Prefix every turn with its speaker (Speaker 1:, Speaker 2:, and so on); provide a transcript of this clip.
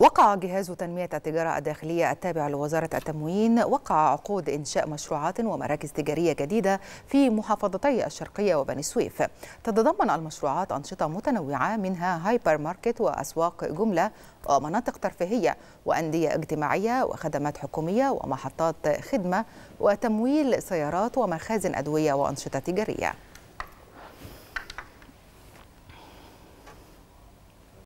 Speaker 1: وقع جهاز تنمية التجارة الداخلية التابع لوزارة التموين وقع عقود إنشاء مشروعات ومراكز تجارية جديدة في محافظتي الشرقية وبني سويف تتضمن المشروعات أنشطة متنوعة منها هايبر ماركت وأسواق جملة ومناطق ترفيهية وأندية اجتماعية وخدمات حكومية ومحطات خدمة وتمويل سيارات ومخازن أدوية وأنشطة تجارية